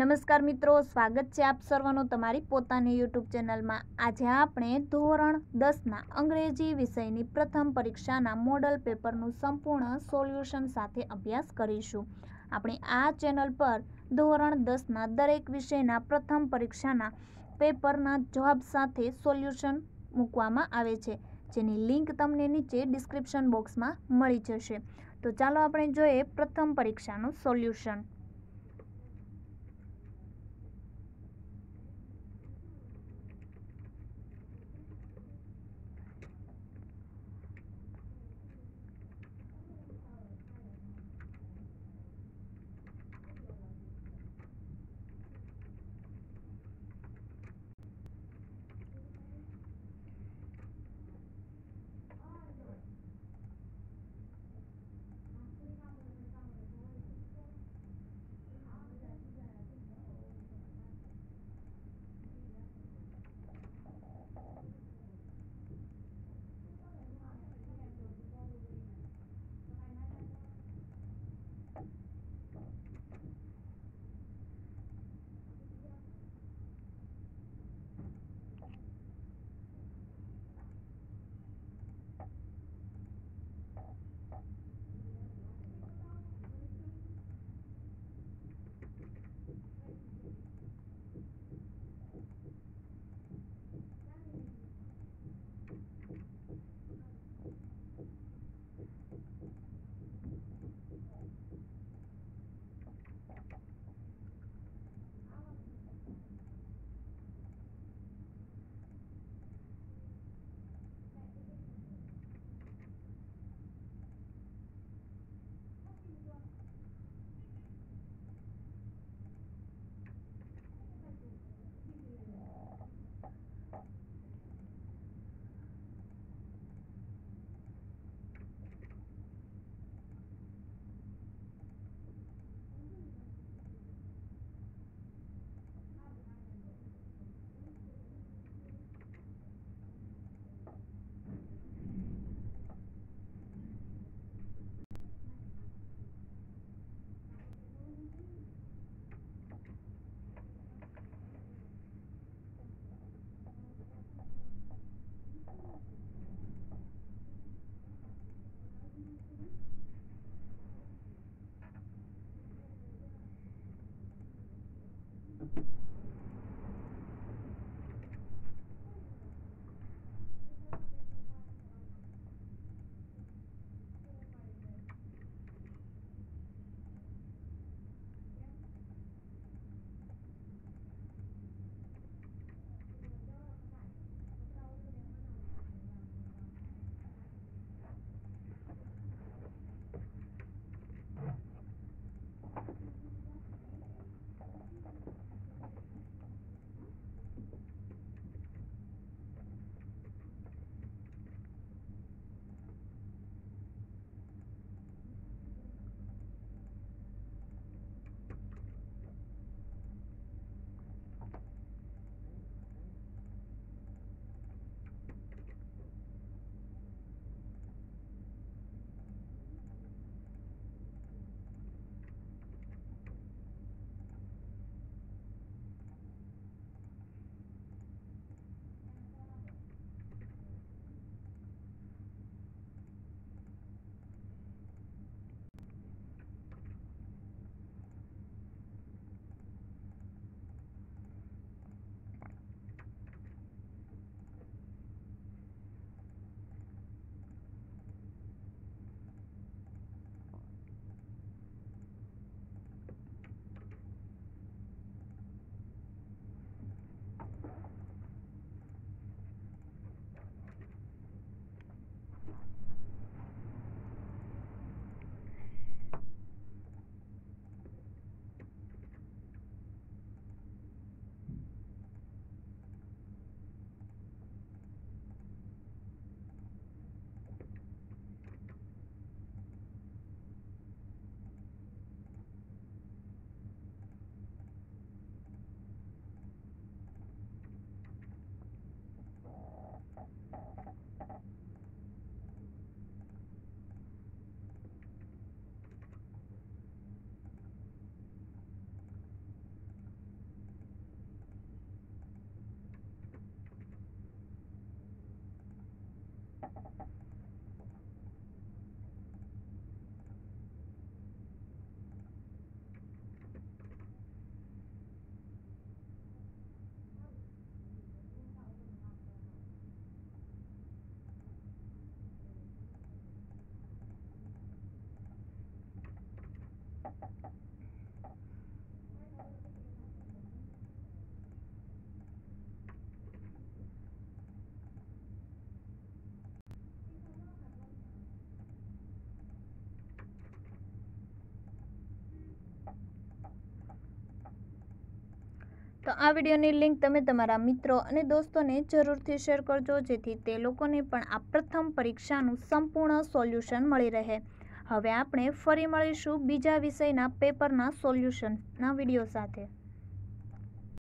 નમસ્કાર મિત્રો સ્વાગત છે આપ સર્વનો તમારી પોતાની યુટ્યુબ ચેનલમાં આજે આપણે ધોરણ દસના અંગ્રેજી વિષયની પ્રથમ પરીક્ષાના મોડલ પેપરનું સંપૂર્ણ સોલ્યુશન સાથે અભ્યાસ કરીશું આપણે આ ચેનલ પર ધોરણ દસના દરેક વિષયના પ્રથમ પરીક્ષાના પેપરના જવાબ સાથે સોલ્યુશન મૂકવામાં આવે છે જેની લિંક તમને નીચે ડિસ્ક્રિપ્શન બોક્સમાં મળી જશે તો ચાલો આપણે જોઈએ પ્રથમ પરીક્ષાનું સોલ્યુશન આ વિડીયોની લિંક તમે તમારા મિત્રો અને દોસ્તોને જરૂરથી શેર કરજો જેથી તે લોકોને પણ આ પ્રથમ પરીક્ષાનું સંપૂર્ણ સોલ્યુશન મળી રહે હવે આપણે ફરી મળીશું બીજા વિષયના પેપરના સોલ્યુશનના વિડીયો સાથે